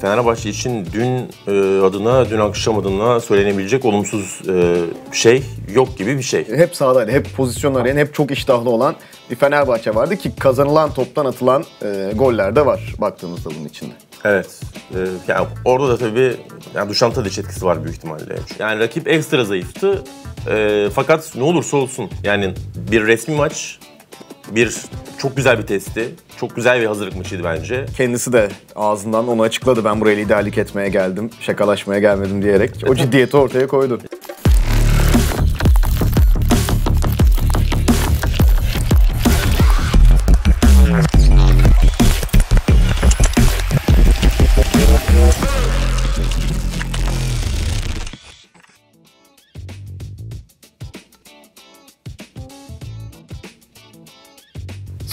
Fenerbahçe için dün e, adına, dün akşam adına söylenebilecek olumsuz e, şey yok gibi bir şey. Hep sahadaydı, hep pozisyon arayan, hep çok iştahlı olan bir Fenerbahçe vardı ki kazanılan toptan atılan e, goller de var baktığımızda bunun içinde. Evet. E, yani orada da tabii yani Duşan Tadiç etkisi var büyük ihtimalle. Yani rakip ekstra zayıftı. fakat ne olursa olsun yani bir resmi maç bir çok güzel bir testi. Çok güzel bir hazırlık maçıydı bence. Kendisi de ağzından onu açıkladı. Ben buraya liderlik etmeye geldim, şakalaşmaya gelmedim diyerek. O e, ciddiyeti ortaya koydu.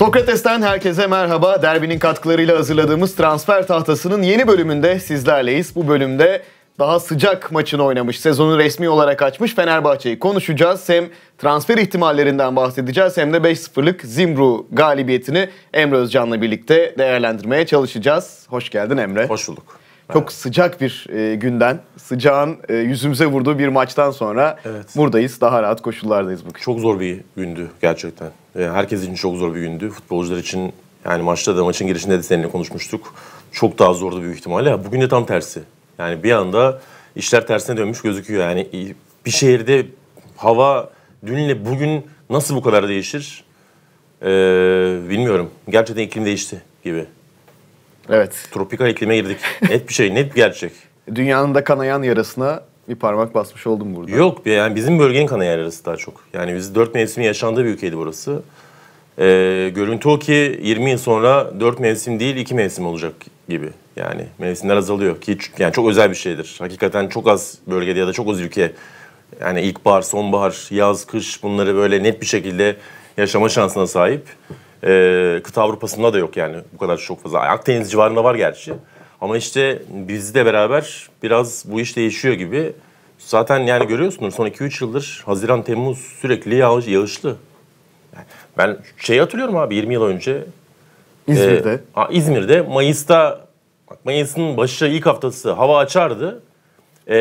Sokrates'ten herkese merhaba. Derbinin katkılarıyla hazırladığımız transfer tahtasının yeni bölümünde sizlerleyiz. Bu bölümde daha sıcak maçını oynamış, sezonu resmi olarak açmış Fenerbahçe'yi konuşacağız. Hem transfer ihtimallerinden bahsedeceğiz hem de 5-0'lık Zimbru galibiyetini Emre Özcan'la birlikte değerlendirmeye çalışacağız. Hoş geldin Emre. Hoş bulduk. Çok sıcak bir e, günden, sıcağın e, yüzümüze vurduğu bir maçtan sonra Evet. buradayız. Daha rahat koşullardayız bugün. Çok zor bir gündü gerçekten. E, herkes için çok zor bir gündü. Futbolcular için yani maçta da maçın girişinde de seninle konuşmuştuk. Çok daha zordu büyük ihtimalle. Bugün de tam tersi. Yani bir anda işler tersine dönmüş gözüküyor. Yani bir şehirde hava dünle bugün nasıl bu kadar değişir? Ee, bilmiyorum. Gerçekten iklim değişti gibi. Evet. Tropikal iklime girdik. Net bir şey, net bir gerçek. Dünyanın da kanayan yarasına bir parmak basmış oldum burada. Yok yani bizim bölgenin kanayan yarası daha çok. Yani biz dört mevsimi yaşandığı bir ülkeydi burası. Ee, görüntü o ki 20 yıl sonra dört mevsim değil iki mevsim olacak gibi. Yani mevsimler azalıyor ki yani çok özel bir şeydir. Hakikaten çok az bölgede ya da çok az ülke yani ilkbahar, sonbahar, yaz, kış bunları böyle net bir şekilde yaşama şansına sahip. Ee, kıta Avrupa'sında da yok yani bu kadar çok fazla. Akdeniz civarında var gerçi. Ama işte bizle beraber biraz bu iş değişiyor gibi. Zaten yani görüyorsunuz son 2-3 yıldır Haziran, Temmuz sürekli yağış, yağışlı. ben şey hatırlıyorum abi 20 yıl önce. E, İzmir'de. E, a, İzmir'de Mayıs'ta, Mayıs'ın başı ilk haftası hava açardı. E,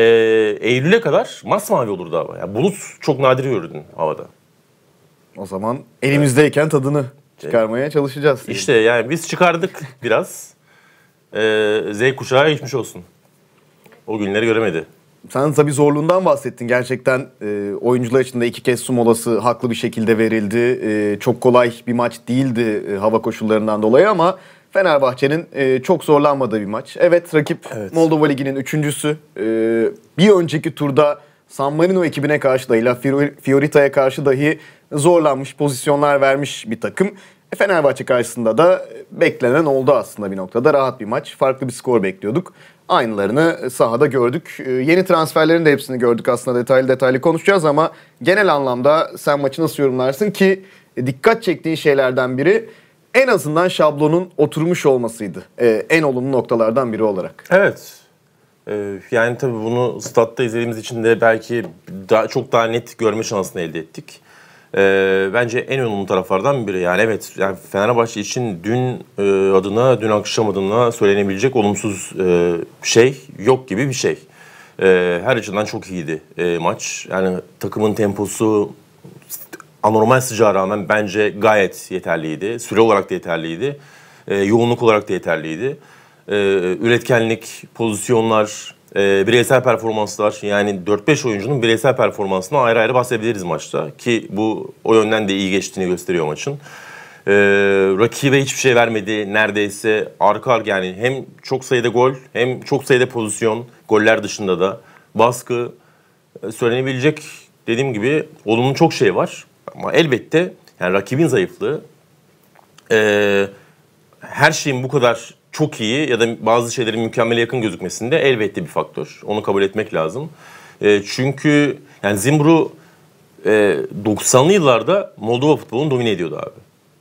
Eylül'e kadar masmavi olurdu hava. Yani bulut çok nadir görürdün havada. O zaman elimizdeyken tadını çıkarmaya çalışacağız. İşte yani biz çıkardık biraz e, Z kuşağı geçmiş olsun. O günleri göremedi. Sen tabii zorluğundan bahsettin. Gerçekten e, oyuncular için de iki kez su molası haklı bir şekilde verildi. E, çok kolay bir maç değildi e, hava koşullarından dolayı ama Fenerbahçe'nin e, çok zorlanmadığı bir maç. Evet rakip evet. Moldova Ligi'nin üçüncüsü. E, bir önceki turda San Marino ekibine karşı da La Fiorita'ya karşı dahi zorlanmış, pozisyonlar vermiş bir takım. E, Fenerbahçe karşısında da beklenen oldu aslında bir noktada. Rahat bir maç. Farklı bir skor bekliyorduk. Aynılarını e, sahada gördük. E, yeni transferlerin de hepsini gördük aslında detaylı detaylı konuşacağız ama genel anlamda sen maçı nasıl yorumlarsın ki dikkat çektiğin şeylerden biri en azından şablonun oturmuş olmasıydı. en olumlu noktalardan biri olarak. Evet. yani tabii bunu statta izlediğimiz için de belki daha, çok daha net görme şansını elde ettik e, bence en olumlu taraflardan biri. Yani evet yani Fenerbahçe için dün e, adına, dün akşam adına söylenebilecek olumsuz e, şey yok gibi bir şey. E, her açıdan çok iyiydi e, maç. Yani takımın temposu anormal sıcağa rağmen bence gayet yeterliydi. Süre olarak da yeterliydi. E, yoğunluk olarak da yeterliydi. E, üretkenlik, pozisyonlar, e, bireysel performanslar yani 4-5 oyuncunun bireysel performansına ayrı ayrı bahsedebiliriz maçta. Ki bu o yönden de iyi geçtiğini gösteriyor maçın. E, rakibe hiçbir şey vermedi neredeyse arka arka yani hem çok sayıda gol hem çok sayıda pozisyon goller dışında da baskı e, söylenebilecek dediğim gibi olumlu çok şey var. Ama elbette yani rakibin zayıflığı e, her şeyin bu kadar çok iyi ya da bazı şeylerin mükemmele yakın gözükmesinde elbette bir faktör. Onu kabul etmek lazım. E, çünkü yani Zimbru e, 90'lı yıllarda Moldova futbolunu domine ediyordu abi.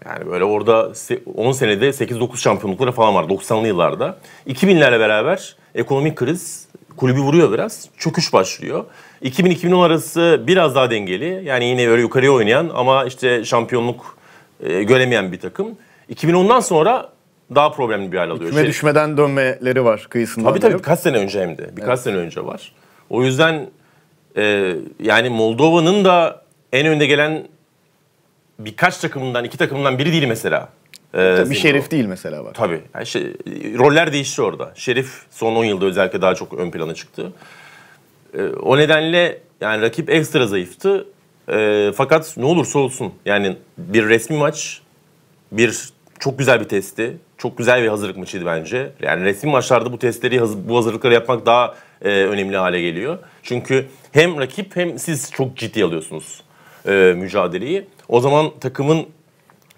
Yani böyle orada 10 senede 8-9 şampiyonlukları falan var 90'lı yıllarda. 2000'lerle beraber ekonomik kriz kulübü vuruyor biraz. Çöküş başlıyor. 2000-2010 arası biraz daha dengeli. Yani yine böyle yukarıya oynayan ama işte şampiyonluk e, göremeyen bir takım. 2010'dan sonra daha problemli bir hal alıyor. Küme şey. düşmeden dönmeleri var kıyısından. Tabii tabii birkaç sene önce hem de. Birkaç evet. sene önce var. O yüzden e, yani Moldova'nın da en önde gelen birkaç takımından, iki takımından biri değil mesela. Ee, Tabii Şerif değil mesela bak. Tabii. Yani şey, roller değişti orada. Şerif son 10 yılda özellikle daha çok ön plana çıktı. Ee, o nedenle yani rakip ekstra zayıftı. Ee, fakat ne olursa olsun yani bir resmi maç, bir çok güzel bir testti, Çok güzel bir hazırlık maçıydı bence. Yani resim maçlarda bu testleri, bu hazırlıkları yapmak daha e, önemli hale geliyor. Çünkü hem rakip hem siz çok ciddi alıyorsunuz e, mücadeleyi. O zaman takımın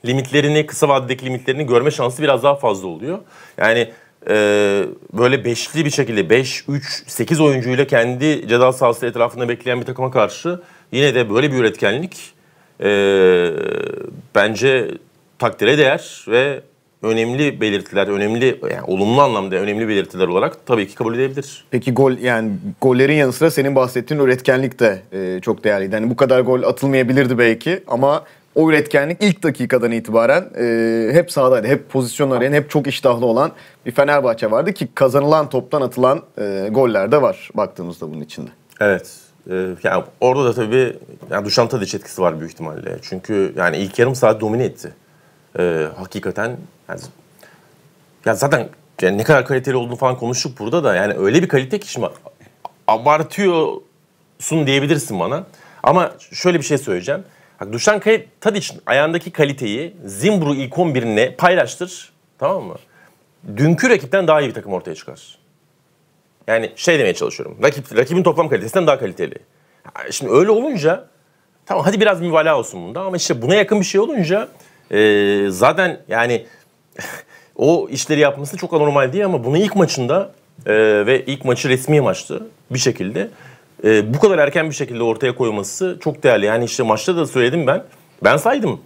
limitlerini, kısa vadedeki limitlerini görme şansı biraz daha fazla oluyor. Yani e, böyle beşli bir şekilde 5, 3, 8 oyuncuyla kendi ceza sahası etrafında bekleyen bir takıma karşı yine de böyle bir üretkenlik e, bence takdire değer ve önemli belirtiler, önemli yani olumlu anlamda önemli belirtiler olarak tabii ki kabul edilebilir. Peki gol yani gollerin yanı sıra senin bahsettiğin üretkenlik de e, çok değerliydi. Yani bu kadar gol atılmayabilirdi belki ama o üretkenlik ilk dakikadan itibaren e, hep sahadaydı. Hep pozisyon arayan, hep çok iştahlı olan bir Fenerbahçe vardı ki kazanılan toptan atılan e, goller de var baktığımızda bunun içinde. Evet. E, yani orada da tabii yani Duşan Tadiç etkisi var büyük ihtimalle. Çünkü yani ilk yarım saat domine etti e, hakikaten yani, ya zaten yani ne kadar kaliteli olduğunu falan konuştuk burada da yani öyle bir kalite ki şimdi abartıyorsun diyebilirsin bana. Ama şöyle bir şey söyleyeceğim. Bak Duşan Tadic'in ayağındaki kaliteyi Zimbru ilk 11'ine paylaştır. Tamam mı? Dünkü rakipten daha iyi bir takım ortaya çıkar. Yani şey demeye çalışıyorum. Rakip, rakibin toplam kalitesinden daha kaliteli. Şimdi öyle olunca tamam hadi biraz mübalağa olsun bunda ama işte buna yakın bir şey olunca ee, zaten yani o işleri yapması çok anormal değil ama bunu ilk maçında e, ve ilk maçı resmi maçtı bir şekilde. E, bu kadar erken bir şekilde ortaya koyması çok değerli. Yani işte maçta da söyledim ben. Ben saydım.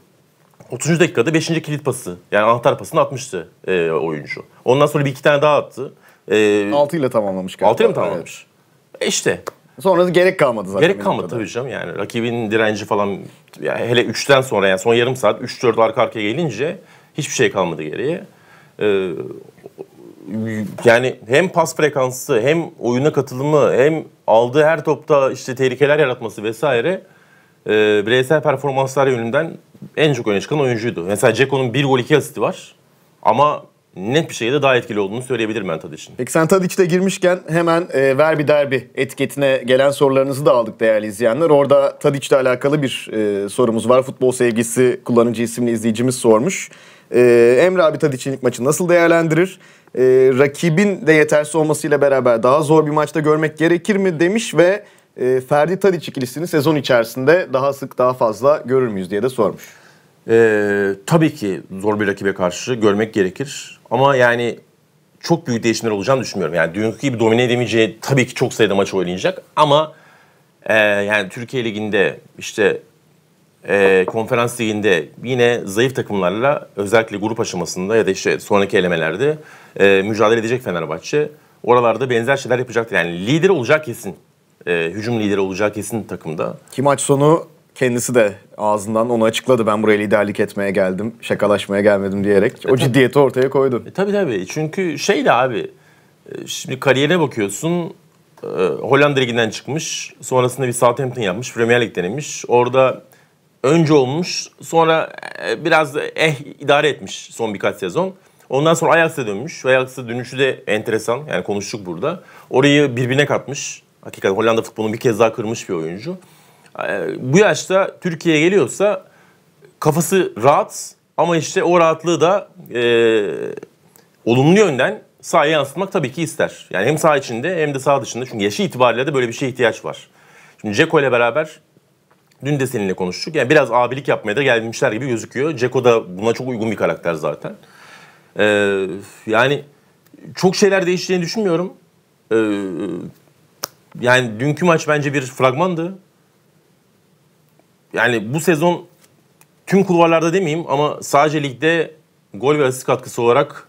30. dakikada 5. kilit pası. Yani anahtar pasını atmıştı e, oyuncu. Ondan sonra bir iki tane daha attı. E, 6 ile tamamlamış galiba. 6 ile mi tamamlamış? Evet. E işte Sonra da gerek kalmadı zaten. Gerek kalmadı tabii canım yani. Rakibin direnci falan yani hele 3'ten sonra yani son yarım saat 3-4 arka arkaya gelince hiçbir şey kalmadı geriye. Ee, yani hem pas frekansı hem oyuna katılımı hem aldığı her topta işte tehlikeler yaratması vesaire e, bireysel performanslar yönünden en çok öne çıkan oyuncuydu. Mesela Ceko'nun bir gol iki asisti var ama net bir şeyde daha etkili olduğunu söyleyebilirim ben Tadic'in. Peki sen Tadic'te girmişken hemen e, ver bir derbi etiketine gelen sorularınızı da aldık değerli izleyenler. Orada Tadic'le alakalı bir e, sorumuz var. Futbol sevgisi kullanıcı isimli izleyicimiz sormuş. E, Emre abi Tadic'in ilk maçı nasıl değerlendirir? E, rakibin de yetersiz olmasıyla beraber daha zor bir maçta görmek gerekir mi demiş ve e, Ferdi Tadic ikilisini sezon içerisinde daha sık daha fazla görür müyüz diye de sormuş. Ee, tabii ki zor bir rakibe karşı görmek gerekir. Ama yani çok büyük değişimler olacağını düşünmüyorum. Yani dünkü gibi domine edemeyeceği tabii ki çok sayıda maç oynayacak ama e, yani Türkiye Ligi'nde işte e, konferans liginde yine zayıf takımlarla özellikle grup aşamasında ya da işte sonraki elemelerde e, mücadele edecek Fenerbahçe. Oralarda benzer şeyler yapacaktır. Yani lider olacak kesin. E, hücum lideri olacak kesin takımda. Ki maç sonu kendisi de ağzından onu açıkladı. Ben buraya liderlik etmeye geldim, şakalaşmaya gelmedim diyerek. E, o e, ciddiyeti ortaya koydu. E, tabii tabii. Çünkü şey abi, e, şimdi kariyerine bakıyorsun. E, Hollanda Ligi'nden çıkmış. Sonrasında bir Southampton yapmış. Premier Lig denemiş. Orada önce olmuş. Sonra biraz eh idare etmiş son birkaç sezon. Ondan sonra Ajax'a dönmüş. Ajax'a dönüşü de enteresan. Yani konuştuk burada. Orayı birbirine katmış. Hakikaten Hollanda futbolunu bir kez daha kırmış bir oyuncu. Ee, bu yaşta Türkiye'ye geliyorsa kafası rahat ama işte o rahatlığı da e, olumlu yönden sahaya yansıtmak tabii ki ister. Yani hem saha içinde hem de saha dışında. Çünkü yaşı itibariyle de böyle bir şeye ihtiyaç var. Şimdi Ceko ile beraber dün de seninle konuştuk. Yani biraz abilik yapmaya da gelmişler gibi gözüküyor. Ceko da buna çok uygun bir karakter zaten. Ee, yani çok şeyler değişeceğini düşünmüyorum. Ee, yani dünkü maç bence bir fragmandı yani bu sezon tüm kulvarlarda demeyeyim ama sadece ligde gol ve asist katkısı olarak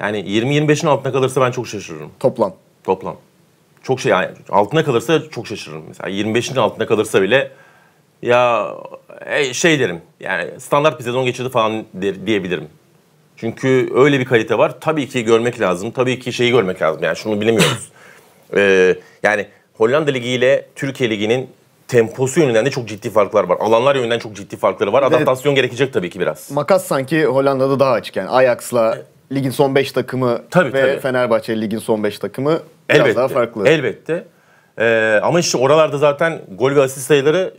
yani 20-25'in altına kalırsa ben çok şaşırırım. Toplam. Toplam. Çok şey yani altına kalırsa çok şaşırırım. Mesela 25'in altına kalırsa bile ya şey derim yani standart bir sezon geçirdi falan der, diyebilirim. Çünkü öyle bir kalite var. Tabii ki görmek lazım. Tabii ki şeyi görmek lazım. Yani şunu bilemiyoruz. ee, yani Hollanda Ligi ile Türkiye Ligi'nin temposu yönünden de çok ciddi farklar var. Alanlar yönünden çok ciddi farkları var. Adaptasyon gerekecek tabii ki biraz. Makas sanki Hollanda'da daha açık yani. Ajax'la e, ligin son 5 takımı tabii, ve tabii. Fenerbahçe ligin son 5 takımı biraz elbette, daha farklı. Elbette. Ee, ama işte oralarda zaten gol ve asist sayıları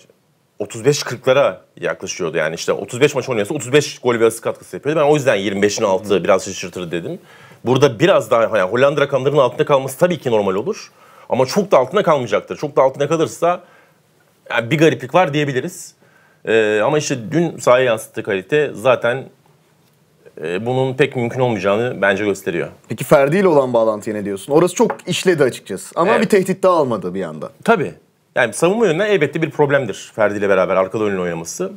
35-40'lara yaklaşıyordu. Yani işte 35 maç oynuyorsa 35 gol ve asist katkısı yapıyordu. Ben o yüzden 25'in altı biraz şaşırtır dedim. Burada biraz daha yani Hollanda rakamlarının altında kalması tabii ki normal olur. Ama çok da altında kalmayacaktır. Çok da altında kalırsa yani bir gariplik var diyebiliriz. E, ama işte dün sahaya yansıttığı kalite zaten e, bunun pek mümkün olmayacağını bence gösteriyor. Peki Ferdi ile olan bağlantıya ne diyorsun? Orası çok işledi açıkçası ama evet. bir tehdit daha almadı bir yanda. Tabii. Yani savunma yönünden elbette bir problemdir Ferdi ile beraber arkada önlü oynaması.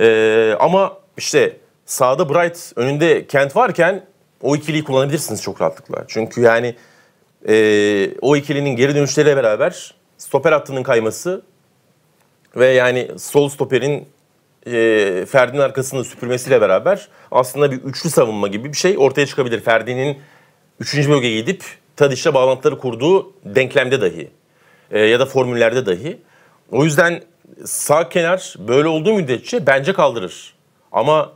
E, ama işte sağda Bright önünde Kent varken o ikiliyi kullanabilirsiniz çok rahatlıkla. Çünkü yani e, o ikilinin geri dönüşleriyle beraber stoper hattının kayması ve yani sol stoperin e, Ferdi'nin arkasını süpürmesiyle beraber aslında bir üçlü savunma gibi bir şey ortaya çıkabilir. Ferdi'nin üçüncü bölgeye gidip Tadiş'le bağlantıları kurduğu denklemde dahi e, ya da formüllerde dahi. O yüzden sağ kenar böyle olduğu müddetçe bence kaldırır. Ama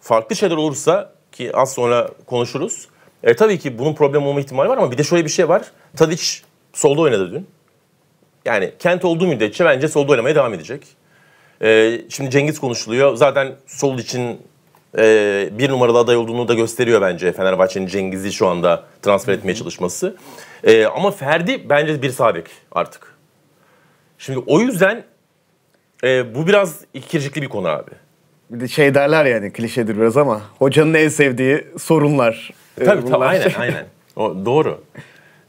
farklı şeyler olursa ki az sonra konuşuruz. E, tabii ki bunun problem olma ihtimali var ama bir de şöyle bir şey var. Tadiç solda oynadı dün. Yani Kent olduğu müddetçe bence solda oynamaya devam edecek. Ee, şimdi Cengiz konuşuluyor. Zaten sol için e, bir numaralı aday olduğunu da gösteriyor bence Fenerbahçe'nin Cengiz'i şu anda transfer etmeye çalışması. E, ama Ferdi bence bir sabit artık. Şimdi o yüzden e, bu biraz ikircikli bir konu abi. Bir de şey derler yani klişedir biraz ama hocanın en sevdiği sorunlar. E, tabii tabii aynen aynen. O, doğru.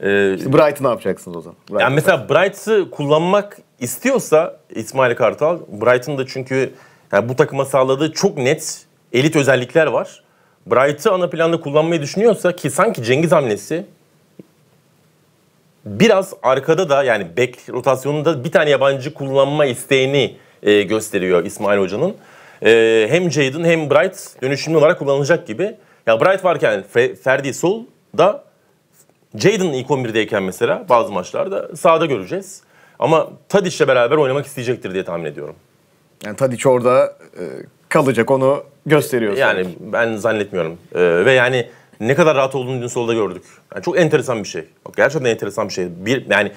Ee, Bright'ı ne yapacaksınız o zaman? Bright yani mesela Bright'ı kullanmak istiyorsa İsmail Kartal, Bright'ın da çünkü yani bu takıma sağladığı çok net elit özellikler var. Bright'ı ana planda kullanmayı düşünüyorsa ki sanki Cengiz hamlesi biraz arkada da yani bek rotasyonunda bir tane yabancı kullanma isteğini e, gösteriyor İsmail Hoca'nın. E, hem Jadon hem Bright dönüşümlü olarak kullanılacak gibi. Ya Bright varken Fe, Ferdi Sol da Jaden ilk 11'deyken mesela bazı maçlarda sahada göreceğiz. Ama Tadiş'le beraber oynamak isteyecektir diye tahmin ediyorum. Yani Tadiç orada e, kalacak onu gösteriyor. Yani sanki. ben zannetmiyorum. E, ve yani ne kadar rahat olduğunu dün solda gördük. Yani çok enteresan bir şey. gerçekten enteresan bir şey. Bir yani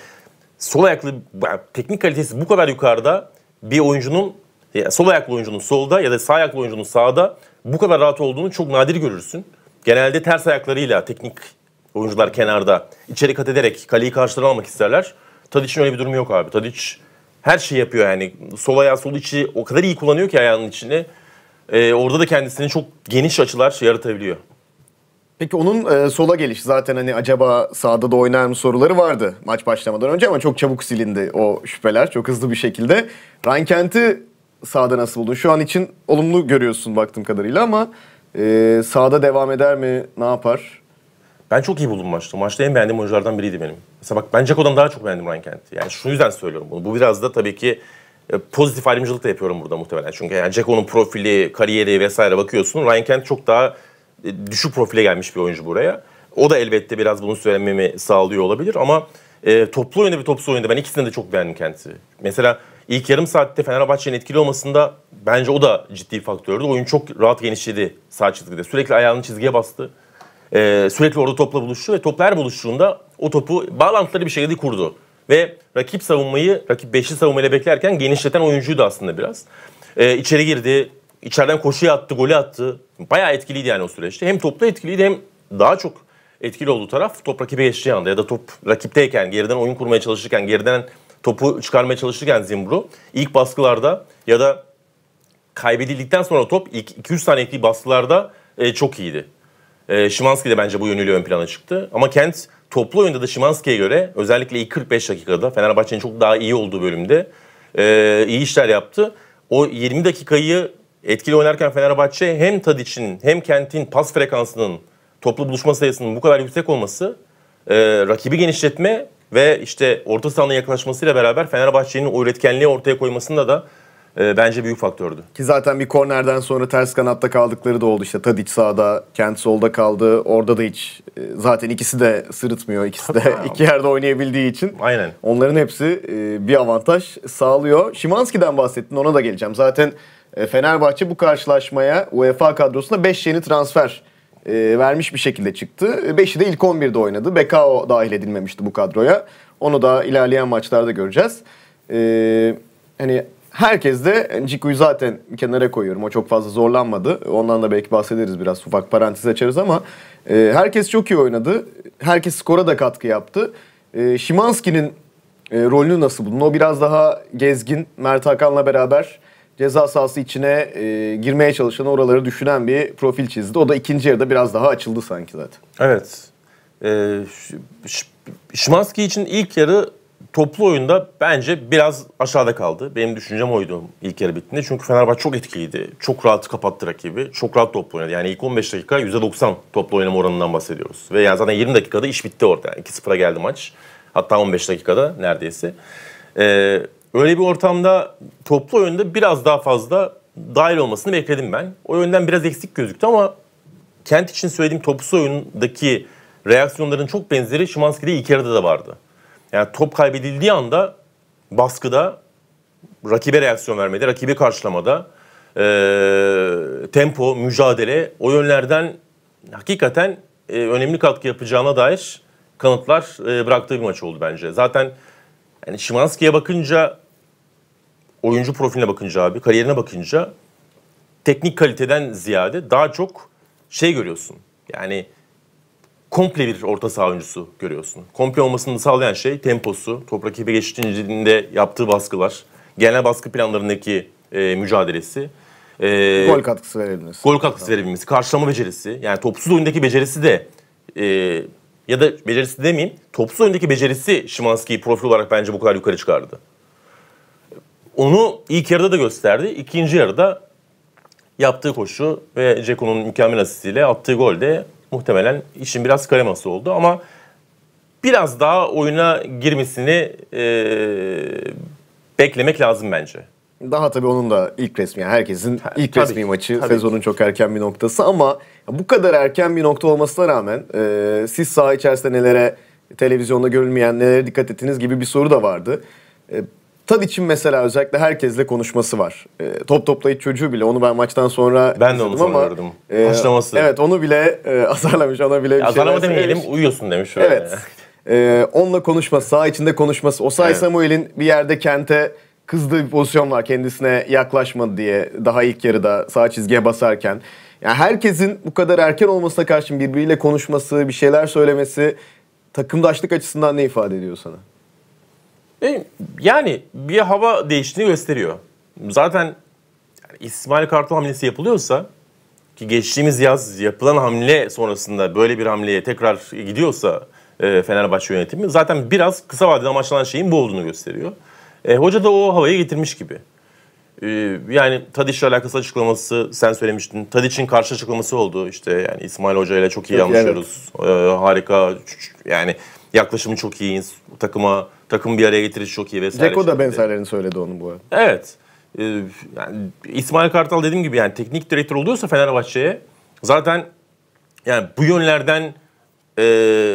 sol ayaklı yani teknik kalitesi bu kadar yukarıda bir oyuncunun yani sol ayaklı oyuncunun solda ya da sağ ayaklı oyuncunun sağda bu kadar rahat olduğunu çok nadir görürsün. Genelde ters ayaklarıyla teknik Oyuncular kenarda içeri kat ederek kaleyi karşılarına almak isterler. Tadic'in öyle bir durumu yok abi. Tadic her şey yapıyor yani. Sol ayağı sol içi o kadar iyi kullanıyor ki ayağının içini. Ee, orada da kendisini çok geniş açılar yaratabiliyor. Peki onun e, sola geliş zaten hani acaba sağda da oynar mı soruları vardı maç başlamadan önce ama çok çabuk silindi o şüpheler çok hızlı bir şekilde. Rankent'i sağda nasıl buldun? Şu an için olumlu görüyorsun baktığım kadarıyla ama e, sağda devam eder mi? Ne yapar? Ben çok iyi buldum maçta. Maçta en beğendiğim oyunculardan biriydi benim. Mesela bak ben Jacko'dan daha çok beğendim Ryan Kent'i. Yani şu yüzden söylüyorum bunu. Bu biraz da tabii ki e, pozitif ayrımcılık da yapıyorum burada muhtemelen. Çünkü yani Jacko'nun profili, kariyeri vesaire bakıyorsun. Ryan Kent çok daha e, düşük profile gelmiş bir oyuncu buraya. O da elbette biraz bunu söylememi sağlıyor olabilir ama e, toplu oyunda bir topsuz oyunda ben ikisini de çok beğendim Kent'i. Mesela ilk yarım saatte Fenerbahçe'nin etkili olmasında bence o da ciddi faktördü. Oyun çok rahat genişledi sağ çizgide. Sürekli ayağını çizgiye bastı e, sürekli orada topla buluştu ve toplar her buluştuğunda o topu bağlantıları bir şekilde kurdu. Ve rakip savunmayı, rakip beşli savunmayla beklerken genişleten oyuncuydu aslında biraz. E, içeri girdi, içeriden koşuya attı, golü attı. Bayağı etkiliydi yani o süreçte. Hem topla etkiliydi hem daha çok etkili olduğu taraf top rakibe geçtiği anda ya da top rakipteyken, geriden oyun kurmaya çalışırken, geriden topu çıkarmaya çalışırken Zimbru ilk baskılarda ya da kaybedildikten sonra top ilk 200 tane ekli baskılarda e, çok iyiydi. E, ee, Şimanski de bence bu yönüyle ön plana çıktı. Ama Kent toplu oyunda da Şimanski'ye göre özellikle ilk 45 dakikada Fenerbahçe'nin çok daha iyi olduğu bölümde e, iyi işler yaptı. O 20 dakikayı etkili oynarken Fenerbahçe hem Tadiç'in hem Kent'in pas frekansının toplu buluşma sayısının bu kadar yüksek olması e, rakibi genişletme ve işte orta sahanın yaklaşmasıyla beraber Fenerbahçe'nin o üretkenliği ortaya koymasında da e, bence büyük faktördü. Ki zaten bir kornerden sonra ters kanatta kaldıkları da oldu. İşte Tadic sağda, Kent solda kaldı. Orada da hiç e, zaten ikisi de sırıtmıyor. İkisi de iki yerde oynayabildiği için. Aynen. Onların hepsi e, bir avantaj sağlıyor. Şimanski'den bahsettin ona da geleceğim. Zaten e, Fenerbahçe bu karşılaşmaya UEFA kadrosuna 5 yeni transfer e, vermiş bir şekilde çıktı. 5'i e, de ilk 11'de oynadı. Bekao dahil edilmemişti bu kadroya. Onu da ilerleyen maçlarda göreceğiz. E, hani Herkes de Ciku'yu zaten kenara koyuyorum. O çok fazla zorlanmadı. Ondan da belki bahsederiz biraz. Ufak parantez açarız ama e, herkes çok iyi oynadı. Herkes skora da katkı yaptı. E, Şimanski'nin e, rolünü nasıl buldun? O biraz daha gezgin. Mert Hakan'la beraber ceza sahası içine e, girmeye çalışan, oraları düşünen bir profil çizdi. O da ikinci yarıda biraz daha açıldı sanki zaten. Evet. E, Şimanski için ilk yarı toplu oyunda bence biraz aşağıda kaldı. Benim düşüncem oydu ilk yarı bittiğinde. Çünkü Fenerbahçe çok etkiliydi. Çok rahat kapattı rakibi. Çok rahat toplu oynadı. Yani ilk 15 dakika %90 toplu oynama oranından bahsediyoruz. Ve yani zaten 20 dakikada iş bitti orada. Yani 2-0'a geldi maç. Hatta 15 dakikada neredeyse. Ee, öyle bir ortamda toplu oyunda biraz daha fazla dahil olmasını bekledim ben. O yönden biraz eksik gözüktü ama Kent için söylediğim toplu oyundaki reaksiyonların çok benzeri Şimanski'de ilk yarıda da vardı. Yani top kaybedildiği anda baskıda rakibe reaksiyon vermedi, rakibi karşılamada e, tempo, mücadele o yönlerden hakikaten e, önemli katkı yapacağına dair kanıtlar e, bıraktığı bir maç oldu bence. Zaten yani Şimanski'ye bakınca oyuncu profiline bakınca abi, kariyerine bakınca teknik kaliteden ziyade daha çok şey görüyorsun. Yani komple bir orta saha oyuncusu görüyorsun. Komple olmasını sağlayan şey temposu, top rakibe geçtiğinde yaptığı baskılar, genel baskı planlarındaki e, mücadelesi. E, gol katkısı verebilmesi. Gol katkısı tamam. verebilmesi, karşılama becerisi. Yani topsuz oyundaki becerisi de e, ya da becerisi demeyeyim, topsuz oyundaki becerisi Şimanski'yi profil olarak bence bu kadar yukarı çıkardı. Onu ilk yarıda da gösterdi. İkinci yarıda yaptığı koşu ve Ceko'nun mükemmel asistiyle attığı gol de muhtemelen işin biraz karaması oldu ama biraz daha oyuna girmesini e, beklemek lazım bence. Daha tabii onun da ilk resmi, yani herkesin ilk tabii, resmi maçı tabii. sezonun çok erken bir noktası ama bu kadar erken bir nokta olmasına rağmen e, siz saha içerisinde nelere televizyonda görülmeyen nelere dikkat ettiniz gibi bir soru da vardı. E, Tad için mesela özellikle herkesle konuşması var. E, top toplayıcı çocuğu bile onu ben maçtan sonra Ben de onu izledim ama, sanıyordum. e, Başlaması. Evet onu bile e, azarlamış ona bile bir Ya şeyler Azarlama demeyelim söylemiş. uyuyorsun demiş. öyle. Evet. E, onunla konuşması, saha içinde konuşması. Osay Evet. Samuel'in bir yerde Kent'e kızdığı bir pozisyon var kendisine yaklaşmadı diye daha ilk yarıda sağ çizgiye basarken. Yani herkesin bu kadar erken olmasına karşın birbiriyle konuşması, bir şeyler söylemesi takımdaşlık açısından ne ifade ediyor sana? E, yani bir hava değiştiğini gösteriyor. Zaten İsmail Kartal hamlesi yapılıyorsa ki geçtiğimiz yaz yapılan hamle sonrasında böyle bir hamleye tekrar gidiyorsa e, Fenerbahçe yönetimi zaten biraz kısa vadede amaçlanan şeyin bu olduğunu gösteriyor. E, hoca da o havayı getirmiş gibi. E, yani Tadiç'le alakası açıklaması sen söylemiştin. Tadiç'in karşı açıklaması oldu. İşte yani İsmail Hoca ile çok iyi anlaşıyoruz. Evet. E, harika yani yaklaşımı çok iyi. Takıma takım bir araya getirişi çok iyi vesaire. Deco da benzerlerini söyledi onun bu arada. Evet. Ee, yani İsmail Kartal dediğim gibi yani teknik direktör oluyorsa Fenerbahçe'ye zaten yani bu yönlerden e,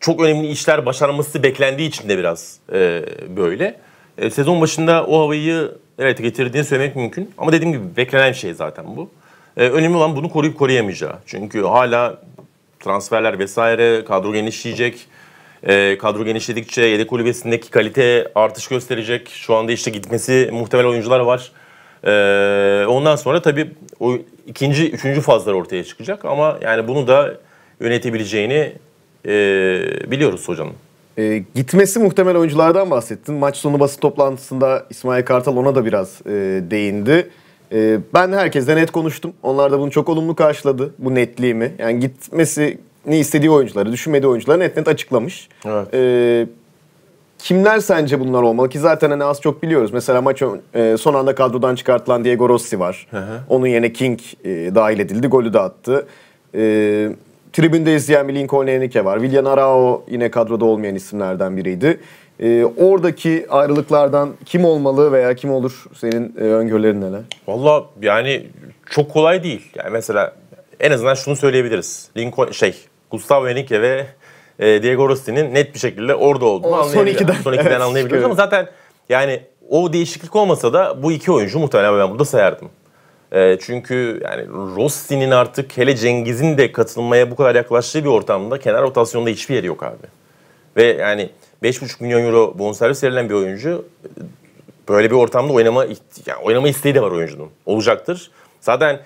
çok önemli işler başarması beklendiği için de biraz e, böyle. E, sezon başında o havayı evet getirdiğini söylemek mümkün. Ama dediğim gibi beklenen şey zaten bu. E, önemli olan bunu koruyup koruyamayacağı. Çünkü hala transferler vesaire kadro genişleyecek. E, kadro genişledikçe yedek kulübesindeki kalite artış gösterecek. Şu anda işte gitmesi muhtemel oyuncular var. E, ondan sonra tabii o ikinci, üçüncü fazlar ortaya çıkacak ama yani bunu da yönetebileceğini e, biliyoruz hocanın. E, ee, gitmesi muhtemel oyunculardan bahsettin. Maç sonu basın toplantısında İsmail Kartal ona da biraz e, değindi. E, ben herkesle net konuştum. Onlar da bunu çok olumlu karşıladı. Bu netliğimi. Yani gitmesi ne istediği oyuncuları, düşünmediği oyuncuları net net açıklamış. Evet. E, kimler sence bunlar olmalı ki zaten hani az çok biliyoruz. Mesela maç e, son anda kadrodan çıkartılan Diego Rossi var. Hı hı. Onun yerine King e, dahil edildi, golü de attı. E, tribünde izleyen bir Lincoln Enrique var. William Arao yine kadroda olmayan isimlerden biriydi. E, oradaki ayrılıklardan kim olmalı veya kim olur? Senin e, öngörülerin neler? Valla yani çok kolay değil. Yani mesela en azından şunu söyleyebiliriz. Lincoln şey Gustavo Henrique ve e, Diego Rossi'nin net bir şekilde orada olduğunu o, son ikiden. Son ikiden evet, anlayabiliyoruz ama zaten yani o değişiklik olmasa da bu iki oyuncu muhtemelen ben burada sayardım. E, çünkü yani Rossi'nin artık hele Cengiz'in de katılmaya bu kadar yaklaştığı bir ortamda kenar rotasyonda hiçbir yeri yok abi. Ve yani 5,5 milyon euro bonservis verilen bir oyuncu e, böyle bir ortamda oynama yani oynama isteği de var oyuncunun. Olacaktır. Zaten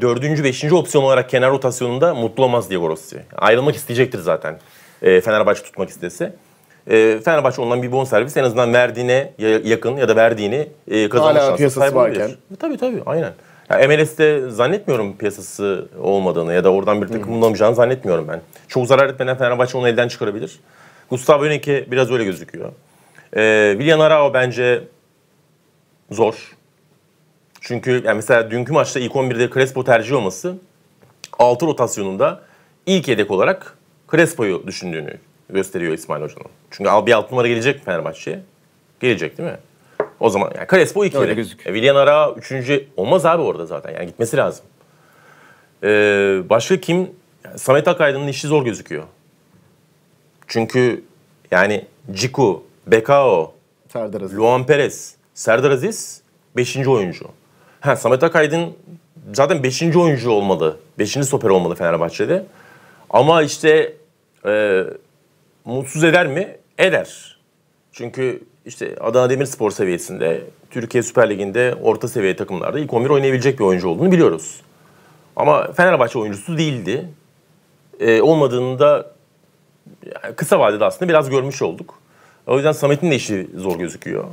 dördüncü, beşinci opsiyon olarak kenar rotasyonunda mutlu olmaz diye Gorossi. Ayrılmak isteyecektir zaten e, Fenerbahçe tutmak istese. E, Fenerbahçe ondan bir bonservis en azından verdiğine yakın ya da verdiğini e, kazanma Hala şansı sahibi Varken. E, tabii tabii aynen. Yani MLS'de zannetmiyorum piyasası olmadığını ya da oradan bir takım hmm. bulamayacağını zannetmiyorum ben. Çok zarar etmeden Fenerbahçe onu elden çıkarabilir. Gustavo Öneke biraz öyle gözüküyor. E, Willian Arao bence zor. Çünkü yani mesela dünkü maçta ilk 11'de Crespo tercih olması 6 rotasyonunda ilk yedek olarak Crespo'yu düşündüğünü gösteriyor İsmail Hoca'nın. Çünkü al bir alt numara gelecek Fenerbahçe'ye. Gelecek değil mi? O zaman yani Crespo iki yedek. E, Willian Ara üçüncü olmaz abi orada zaten. Yani gitmesi lazım. Ee, başka kim? Yani Samet Akaydın'ın işi zor gözüküyor. Çünkü yani Ciku, Bekao, Luan Perez, Serdar Aziz 5. oyuncu. Ha, Samet Akaydın zaten 5. oyuncu olmalı. 5. stoper olmalı Fenerbahçe'de. Ama işte e, mutsuz eder mi? Eder. Çünkü işte Adana Demirspor seviyesinde, Türkiye Süper Ligi'nde orta seviye takımlarda ilk 11 oynayabilecek bir oyuncu olduğunu biliyoruz. Ama Fenerbahçe oyuncusu değildi. E, olmadığını kısa vadede aslında biraz görmüş olduk. O yüzden Samet'in de işi zor gözüküyor.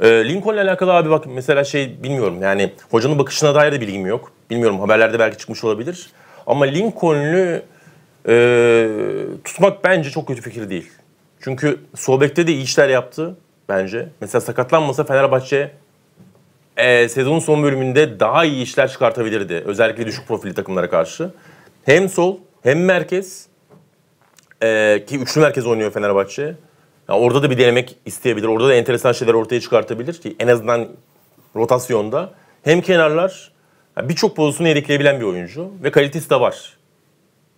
E, Lincoln'la alakalı abi bak mesela şey bilmiyorum yani hocanın bakışına dair de bilgim yok. Bilmiyorum haberlerde belki çıkmış olabilir. Ama Lincoln'lü e, tutmak bence çok kötü fikir değil. Çünkü Sobek'te de iyi işler yaptı bence. Mesela sakatlanmasa Fenerbahçe e, sezonun son bölümünde daha iyi işler çıkartabilirdi. Özellikle düşük profilli takımlara karşı. Hem sol hem merkez e, ki üçlü merkez oynuyor Fenerbahçe. Ya orada da bir denemek isteyebilir. Orada da enteresan şeyler ortaya çıkartabilir ki en azından rotasyonda hem kenarlar birçok pozisyonu yedekleyebilen bir oyuncu ve kalitesi de var.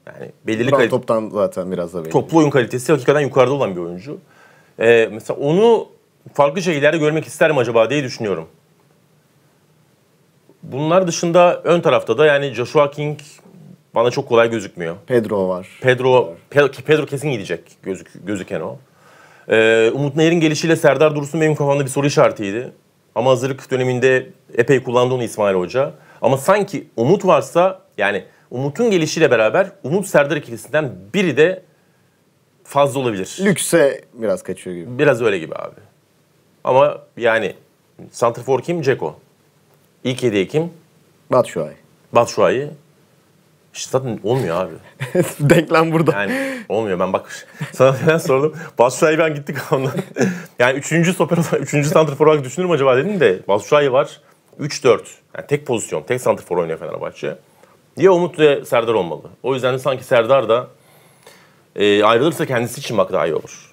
Yani belirli kalite... toptan zaten biraz da belli. Toplu oyun kalitesi hakikaten yukarıda olan bir oyuncu. Ee, mesela onu farklı şekillerde görmek ister mi acaba diye düşünüyorum. Bunlar dışında ön tarafta da yani Joshua King bana çok kolay gözükmüyor. Pedro var. Pedro, Pedro, Pedro kesin gidecek gözük, gözüken o. Ee, Umut Nehir'in gelişiyle Serdar Dursun benim kafamda bir soru işaretiydi. Ama hazırlık döneminde epey kullandı onu İsmail Hoca. Ama sanki Umut varsa yani Umut'un gelişiyle beraber Umut Serdar ikilisinden biri de fazla olabilir. Lükse biraz kaçıyor gibi. Biraz öyle gibi abi. Ama yani Santrfor kim? Ceko. İlk hediye kim? Batshuayi. Batshuayi. İşte zaten olmuyor abi. Denklem burada. Yani olmuyor. Ben bak sana ben sordum. Batshuayi ben gittik ondan. yani üçüncü stoper, üçüncü santrafor olarak düşünürüm acaba dedim de Batshuayi var. 3-4. Yani tek pozisyon, tek center santrafor oynuyor Fenerbahçe. Ya Umut ve Serdar olmalı. O yüzden de sanki Serdar da e, ayrılırsa kendisi için bak daha iyi olur.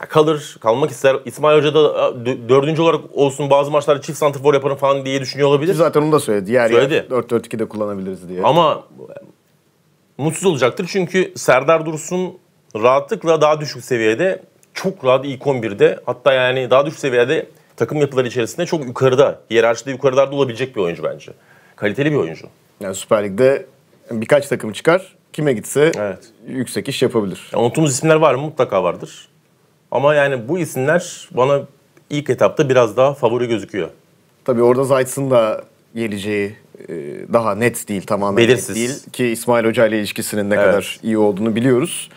Yani kalır, kalmak ister. İsmail Hoca da dördüncü olarak olsun bazı maçlarda çift santrfor yaparım falan diye düşünüyor olabilir. Zaten onu da söyledi. Yer söyledi. 4-4-2'de kullanabiliriz diye. Ama mutsuz olacaktır. Çünkü Serdar Dursun rahatlıkla daha düşük seviyede çok rahat ilk 11'de hatta yani daha düşük seviyede takım yapıları içerisinde çok yukarıda, hiyerarşide yukarılarda olabilecek bir oyuncu bence. Kaliteli bir oyuncu. Yani Süper Lig'de birkaç takım çıkar. Kime gitse evet. yüksek iş yapabilir. Yani unuttuğumuz isimler var mı? Mutlaka vardır. Ama yani bu isimler bana ilk etapta biraz daha favori gözüküyor. Tabii orada Zayt'sın da geleceği e, daha net değil tamamen Belirsiz. net değil ki İsmail Hoca ile ilişkisinin ne evet. kadar iyi olduğunu biliyoruz.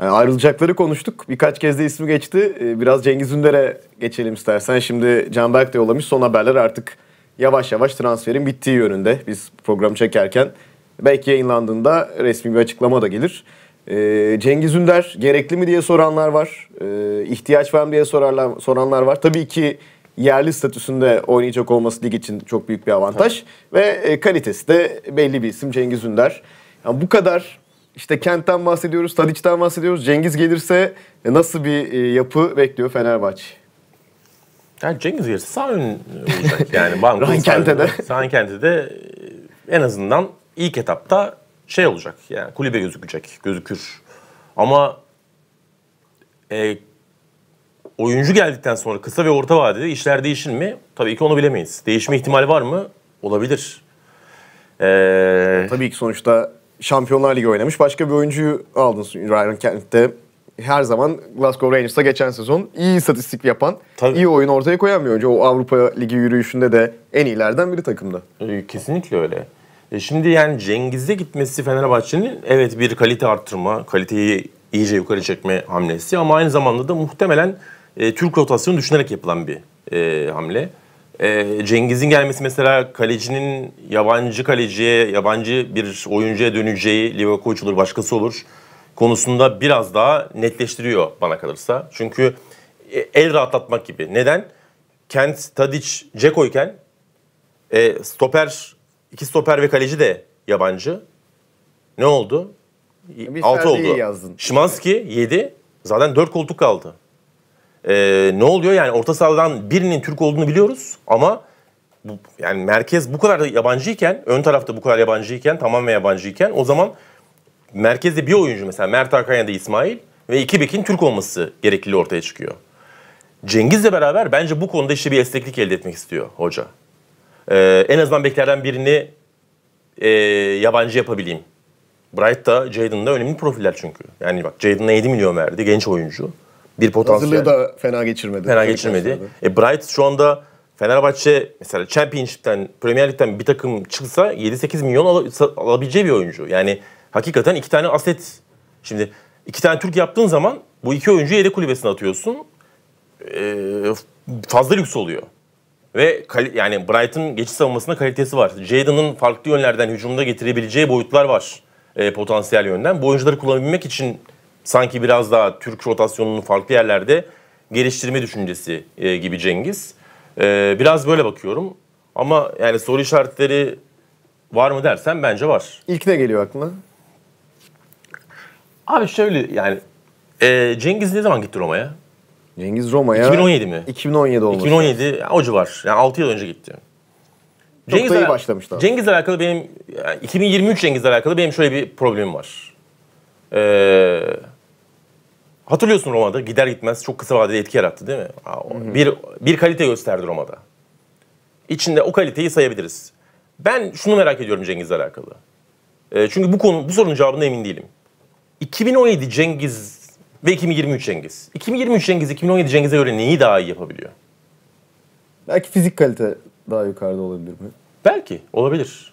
Yani ayrılacakları konuştuk. Birkaç kez de ismi geçti. E, biraz Cengiz Ünder'e geçelim istersen. Şimdi Can Berk de yollamış son haberler artık yavaş yavaş transferin bittiği yönünde. Biz programı çekerken belki yayınlandığında resmi bir açıklama da gelir. E, Cengiz Ünder gerekli mi diye soranlar var. İhtiyaç var mı diye sorarlar, soranlar var. Tabii ki yerli statüsünde oynayacak olması lig için çok büyük bir avantaj. Evet. Ve e, kalitesi de belli bir isim Cengiz Ünder. Yani bu kadar işte Kent'ten bahsediyoruz, Tadiç'ten bahsediyoruz. Cengiz gelirse e, nasıl bir e, yapı bekliyor Fenerbahçe? Yani Cengiz gelirse sağ ön olacak. Yani Bankul Kent'e de. Sağ Kent'e de en azından ilk etapta şey olacak. Yani kulübe gözükecek, gözükür. Ama e, oyuncu geldikten sonra kısa ve orta vadede işler değişir mi? Tabii ki onu bilemeyiz. Değişme ihtimali var mı? Olabilir. Ee... Tabii ki sonuçta Şampiyonlar Ligi oynamış başka bir oyuncuyu aldın Ryan Kent'te. Her zaman Glasgow Rangers'ta geçen sezon iyi istatistik yapan, Tabii. iyi oyun ortaya koyan bir oyuncu. O Avrupa Ligi yürüyüşünde de en iyilerden biri takımda. Ee, kesinlikle öyle. E şimdi yani Cengiz'e gitmesi Fenerbahçe'nin evet bir kalite arttırma, kaliteyi iyice yukarı çekme hamlesi ama aynı zamanda da muhtemelen e, Türk rotasyonu düşünerek yapılan bir e, hamle. E, Cengiz'in gelmesi mesela kalecinin yabancı kaleciye, yabancı bir oyuncuya döneceği Livakovic olur, başkası olur konusunda biraz daha netleştiriyor bana kalırsa. Çünkü e, el rahatlatmak gibi. Neden? Kent, Tadic, Ceko iken e, stoper, iki stoper ve kaleci de yabancı. Ne oldu? Bir 6 oldu. Yazdın. Şimanski 7. Zaten 4 koltuk kaldı e, ne oluyor? Yani orta sahadan birinin Türk olduğunu biliyoruz ama bu, yani merkez bu kadar da yabancıyken, ön tarafta bu kadar yabancıyken, tamamen yabancıyken o zaman merkezde bir oyuncu mesela Mert Hakan ya da İsmail ve iki bekin Türk olması gerekli ortaya çıkıyor. Cengiz'le beraber bence bu konuda işte bir esneklik elde etmek istiyor hoca. Ee, en azından beklerden birini e, yabancı yapabileyim. Bright da Jadon önemli profiller çünkü. Yani bak Jadon'a 7 milyon verdi genç oyuncu bir potansiyel. Hazırlığı da fena geçirmedi. Fena geçirmedi. E, Bright şu anda Fenerbahçe mesela Championship'ten, Premier Lig'den bir takım çıksa 7-8 milyon al- alabileceği bir oyuncu. Yani hakikaten iki tane aset. Şimdi iki tane Türk yaptığın zaman bu iki oyuncuyu yedek kulübesine atıyorsun. E, fazla lüks oluyor. Ve yani Brighton geçiş savunmasında kalitesi var. Jadon'ın farklı yönlerden hücumda getirebileceği boyutlar var e, potansiyel yönden. Bu oyuncuları kullanabilmek için sanki biraz daha Türk rotasyonunun farklı yerlerde geliştirme düşüncesi e, gibi Cengiz. E, biraz böyle bakıyorum. Ama yani soru işaretleri var mı dersen bence var. İlk ne geliyor aklına? Abi şöyle yani e, Cengiz ne zaman gitti Roma'ya? Cengiz Roma'ya 2017 mi? 2017 olmuş. 2017 yani o civar. Yani 6 yıl önce gitti. Cengiz da iyi başlamıştı. Cengiz'le alakalı benim yani 2023 Cengiz'le alakalı benim şöyle bir problemim var. Eee Hatırlıyorsun Roma'da gider gitmez çok kısa vadede etki yarattı değil mi? Bir, bir kalite gösterdi Roma'da. İçinde o kaliteyi sayabiliriz. Ben şunu merak ediyorum Cengiz'le alakalı. Ee, çünkü bu konu bu sorunun cevabında emin değilim. 2017 Cengiz ve 2023 Cengiz. 2023 Cengiz 2017 Cengiz'e göre neyi daha iyi yapabiliyor? Belki fizik kalite daha yukarıda olabilir mi? Belki olabilir.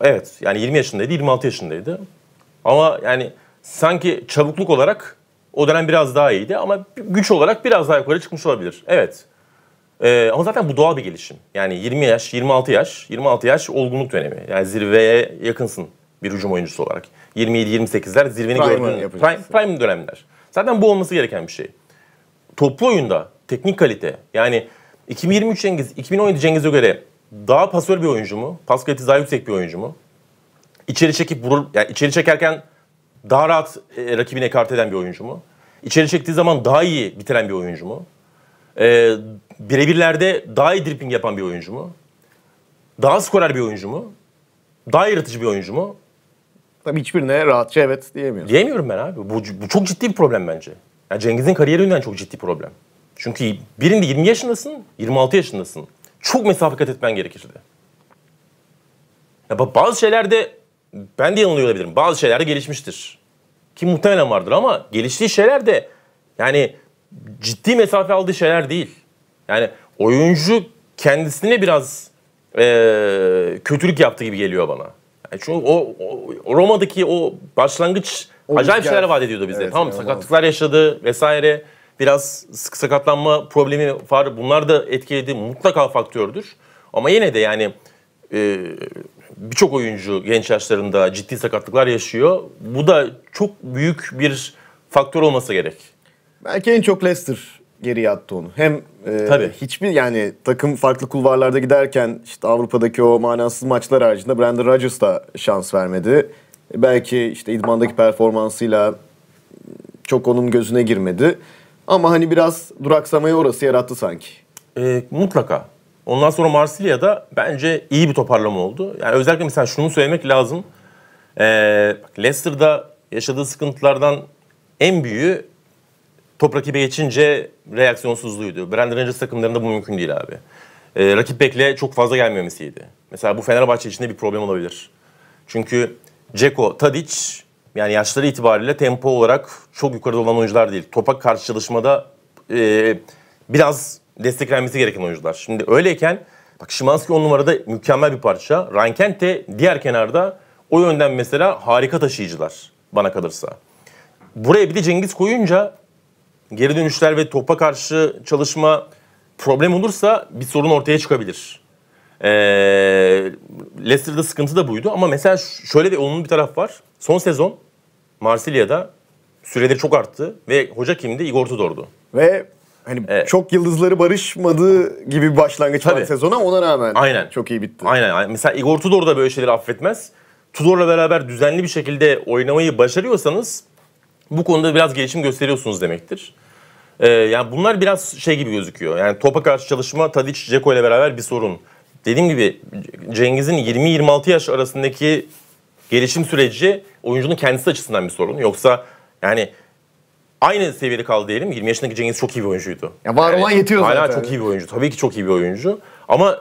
Evet yani 20 yaşındaydı 26 yaşındaydı. Ama yani sanki çabukluk olarak o dönem biraz daha iyiydi ama güç olarak biraz daha yukarı çıkmış olabilir. Evet. Ee, ama zaten bu doğal bir gelişim. Yani 20 yaş, 26 yaş, 26 yaş olgunluk dönemi. Yani zirveye yakınsın bir hücum oyuncusu olarak. 27-28'ler zirveni gördüğün prime, prime dönemler. Zaten bu olması gereken bir şey. Toplu oyunda teknik kalite. Yani 2023 Cengiz, 2017 Cengiz'e göre daha pasör bir oyuncu mu? Pas kalitesi daha yüksek bir oyuncu mu? İçeri çekip vurur, yani içeri çekerken daha rahat e, rakibini ekart eden bir oyuncu mu? İçeri çektiği zaman daha iyi bitiren bir oyuncu mu? E, Birebirlerde daha iyi dribbling yapan bir oyuncu mu? Daha skorer bir oyuncu mu? Daha yaratıcı bir oyuncu mu? Tabii hiçbirine rahatça evet diyemiyorum. Diyemiyorum ben abi. Bu, bu çok ciddi bir problem bence. Yani Cengiz'in kariyeri yönünden çok ciddi problem. Çünkü birinde 20 yaşındasın, 26 yaşındasın. Çok mesafe kat etmen gerekirdi. Ya bazı şeylerde ben de yanılıyor olabilirim. Bazı şeyler de gelişmiştir. Ki muhtemelen vardır ama geliştiği şeyler de yani ciddi mesafe aldığı şeyler değil. Yani oyuncu kendisine biraz e, kötülük yaptı gibi geliyor bana. Yani çünkü o, o Roma'daki o başlangıç o acayip şeyler vaat ediyordu bize. Evet, tamam yani, sakatlıklar olmaz. yaşadı vesaire. Biraz sık sakatlanma problemi var. Bunlar da etkiledi. Mutlaka faktördür. Ama yine de yani e, birçok oyuncu genç yaşlarında ciddi sakatlıklar yaşıyor. Bu da çok büyük bir faktör olması gerek. Belki en çok Leicester geri attı onu. Hem e, Tabii. hiçbir yani takım farklı kulvarlarda giderken işte Avrupa'daki o manasız maçlar haricinde Brandon Rodgers da şans vermedi. E, belki işte idmandaki performansıyla çok onun gözüne girmedi. Ama hani biraz duraksamayı orası yarattı sanki. E, mutlaka. Ondan sonra Marsilya'da bence iyi bir toparlama oldu. Yani özellikle mesela şunu söylemek lazım. Ee, Leicester'da yaşadığı sıkıntılardan en büyüğü top rakibe geçince reaksiyonsuzluğuydu. Brand Rangers takımlarında bu mümkün değil abi. Ee, rakip bekle çok fazla gelmemesiydi. Mesela bu Fenerbahçe için de bir problem olabilir. Çünkü Ceko, Tadic yani yaşları itibariyle tempo olarak çok yukarıda olan oyuncular değil. Topa karşı çalışmada e, biraz desteklenmesi gereken oyuncular. Şimdi öyleyken bak Şimanski on numarada mükemmel bir parça. Rankent de diğer kenarda o yönden mesela harika taşıyıcılar bana kalırsa. Buraya bir de Cengiz koyunca geri dönüşler ve topa karşı çalışma problem olursa bir sorun ortaya çıkabilir. Ee, Leicester'da sıkıntı da buydu ama mesela şöyle de olumlu bir taraf var. Son sezon Marsilya'da süreleri çok arttı ve hoca kimdi? Igor Tudor'du. Ve Hani evet. çok yıldızları barışmadığı gibi bir başlangıç Tabii. var sezona ona rağmen Aynen. çok iyi bitti. Aynen. Mesela Igor Tudor da böyle şeyleri affetmez. Tudor'la beraber düzenli bir şekilde oynamayı başarıyorsanız bu konuda biraz gelişim gösteriyorsunuz demektir. Ee, yani bunlar biraz şey gibi gözüküyor. Yani topa karşı çalışma Tadic, Ceko ile beraber bir sorun. Dediğim gibi Cengiz'in 20-26 yaş arasındaki gelişim süreci oyuncunun kendisi açısından bir sorun. Yoksa yani aynı seviyede kaldı diyelim. 20 yaşındaki Cengiz çok iyi bir oyuncuydu. Ya var yani, olan yetiyor hala zaten. Hala çok iyi bir oyuncu. Tabii ki çok iyi bir oyuncu. Ama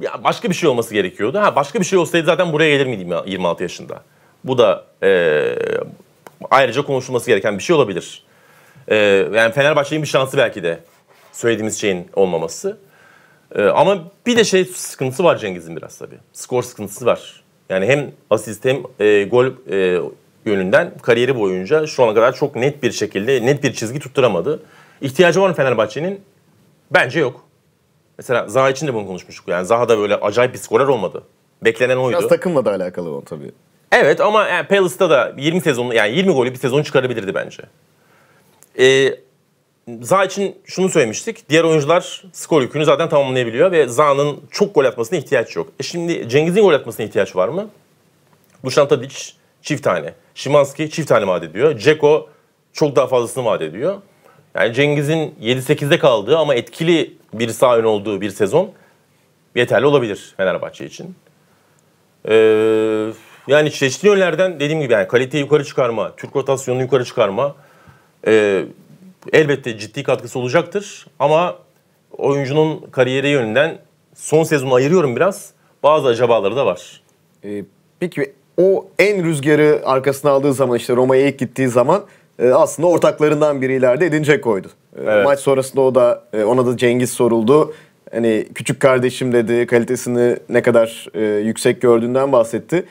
ya başka bir şey olması gerekiyordu. Ha başka bir şey olsaydı zaten buraya gelir miydim 26 yaşında? Bu da e, ayrıca konuşulması gereken bir şey olabilir. E, yani Fenerbahçe'nin bir şansı belki de söylediğimiz şeyin olmaması. E, ama bir de şey sıkıntısı var Cengiz'in biraz tabii. Skor sıkıntısı var. Yani hem asist hem e, gol e, yönünden kariyeri boyunca şu ana kadar çok net bir şekilde net bir çizgi tutturamadı. İhtiyacı var mı Fenerbahçe'nin? Bence yok. Mesela Zaha için de bunu konuşmuştuk. Yani Zaha da böyle acayip bir skorer olmadı. Beklenen oydu. Biraz takımla da alakalı o tabii. Evet ama yani Palace'da da 20 sezon yani 20 golü bir sezon çıkarabilirdi bence. Ee, Zaha için şunu söylemiştik. Diğer oyuncular skor yükünü zaten tamamlayabiliyor ve Zaha'nın çok gol atmasına ihtiyaç yok. E şimdi Cengiz'in gol atmasına ihtiyaç var mı? Dušan Tadić çift tane. Şimanski çift tane vaat ediyor. Ceko çok daha fazlasını vaat ediyor. Yani Cengiz'in 7-8'de kaldığı ama etkili bir sağ ön olduğu bir sezon yeterli olabilir Fenerbahçe için. Ee, yani çeşitli yönlerden dediğim gibi yani kaliteyi yukarı çıkarma, Türk rotasyonunu yukarı çıkarma e, elbette ciddi katkısı olacaktır. Ama oyuncunun kariyeri yönünden son sezonu ayırıyorum biraz. Bazı acabaları da var. Ee, peki o en rüzgarı arkasına aldığı zaman işte Roma'ya ilk gittiği zaman e, aslında ortaklarından biri ileride Edin koydu. E, evet. Maç sonrasında o da e, ona da Cengiz soruldu. Hani küçük kardeşim dedi kalitesini ne kadar yüksek gördüğünden bahsetti.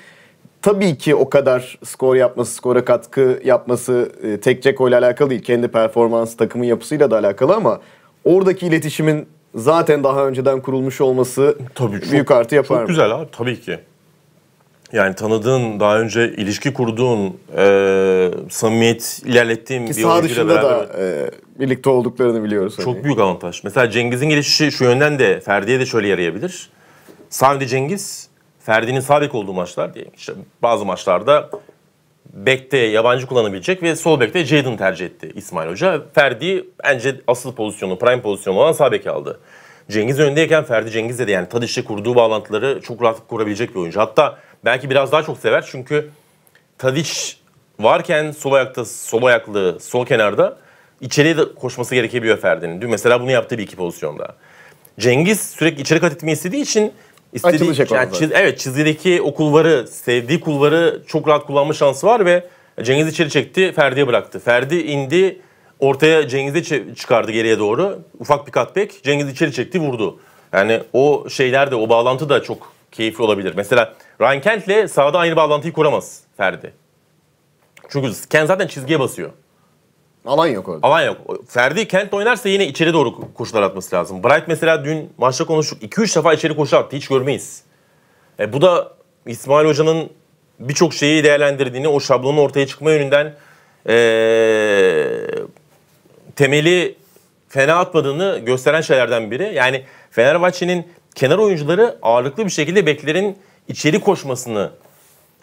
Tabii ki o kadar skor yapması, skora katkı yapması tek Ceko ile alakalı değil. Kendi performans, takımın yapısıyla da alakalı ama oradaki iletişimin zaten daha önceden kurulmuş olması Tabii çok, büyük artı yapar. Çok mı? güzel abi tabii ki. Yani tanıdığın, daha önce ilişki kurduğun, e, samimiyet ilerlettiğin Ki bir sağ oyuncuyla dışında beraber... da e, birlikte olduklarını biliyoruz. Çok hani. büyük avantaj. Mesela Cengiz'in gelişi şu yönden de Ferdi'ye de şöyle yarayabilir. Sadece Cengiz, Ferdi'nin sabit olduğu maçlar diye işte bazı maçlarda bekte yabancı kullanabilecek ve sol bekte Jadon tercih etti İsmail Hoca. Ferdi bence asıl pozisyonu, prime pozisyonu olan sağ bek aldı. Cengiz öndeyken Ferdi Cengiz'le de yani Tadiş'le kurduğu bağlantıları çok rahat kurabilecek bir oyuncu. Hatta belki biraz daha çok sever. Çünkü Tadiç varken sol ayakta, sol ayaklı, sol kenarda içeriye de koşması gerekebiliyor Ferdi'nin. Dün mesela bunu yaptığı bir iki pozisyonda. Cengiz sürekli içeri kat etmeyi istediği için istediği, Açılacak yani çiz, evet çizgideki o kulvarı, sevdiği kulvarı çok rahat kullanma şansı var ve Cengiz içeri çekti, Ferdi'ye bıraktı. Ferdi indi, ortaya Cengiz'i çıkardı geriye doğru. Ufak bir katbek. Cengiz içeri çekti, vurdu. Yani o şeyler de, o bağlantı da çok keyifli olabilir. Mesela Ryan Kent'le sahada aynı bağlantıyı kuramaz Ferdi. Çünkü Kent zaten çizgiye basıyor. Alan yok orada. Alan yok. Ferdi Kent oynarsa yine içeri doğru koşular atması lazım. Bright mesela dün maçta konuştuk. 2-3 defa içeri koşu attı. Hiç görmeyiz. E, bu da İsmail Hoca'nın birçok şeyi değerlendirdiğini, o şablonun ortaya çıkma yönünden e, temeli fena atmadığını gösteren şeylerden biri. Yani Fenerbahçe'nin kenar oyuncuları ağırlıklı bir şekilde beklerin içeri koşmasını